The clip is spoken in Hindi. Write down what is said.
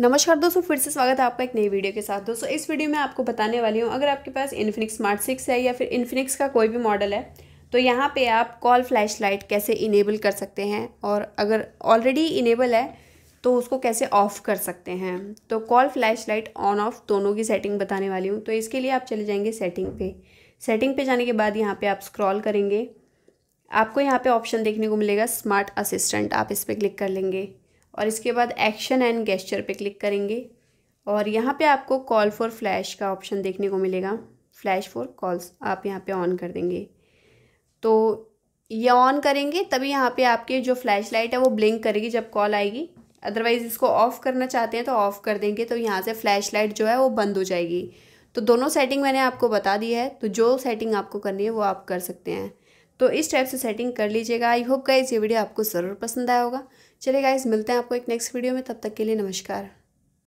नमस्कार दोस्तों फिर से स्वागत है आपका एक नई वीडियो के साथ दोस्तों इस वीडियो में आपको बताने वाली हूँ अगर आपके पास इन्फिनिक्स स्मार्ट सिक्स है या फिर इन्फिनिक्स का कोई भी मॉडल है तो यहाँ पे आप कॉल फ्लैशलाइट कैसे इनेबल कर सकते हैं और अगर ऑलरेडी इनेबल है तो उसको कैसे ऑफ़ कर सकते हैं तो कॉल फ्लैश ऑन ऑफ दोनों की सेटिंग बताने वाली हूँ तो इसके लिए आप चले जाएँगे सेटिंग पे सेटिंग पे जाने के बाद यहाँ पर आप स्क्रॉल करेंगे आपको यहाँ पर ऑप्शन देखने को मिलेगा स्मार्ट असिस्टेंट आप इस पर क्लिक कर लेंगे और इसके बाद एक्शन एंड गेस्चर पे क्लिक करेंगे और यहाँ पे आपको कॉल फॉर फ्लैश का ऑप्शन देखने को मिलेगा फ्लैश फॉर कॉल्स आप यहाँ पे ऑन कर देंगे तो ये ऑन करेंगे तभी यहाँ पे आपके जो फ्लैश लाइट है वो ब्लिंक करेगी जब कॉल आएगी अदरवाइज़ इसको ऑफ़ करना चाहते हैं तो ऑफ़ कर देंगे तो यहाँ से फ्लैश लाइट जो है वो बंद हो जाएगी तो दोनों सेटिंग मैंने आपको बता दी है तो जो सेटिंग आपको करनी है वो आप कर सकते हैं तो इस टाइप से सेटिंग कर लीजिएगा आई होप गाइज ये वीडियो आपको ज़रूर पसंद आया होगा चलिए गाइज मिलते हैं आपको एक नेक्स्ट वीडियो में तब तक के लिए नमस्कार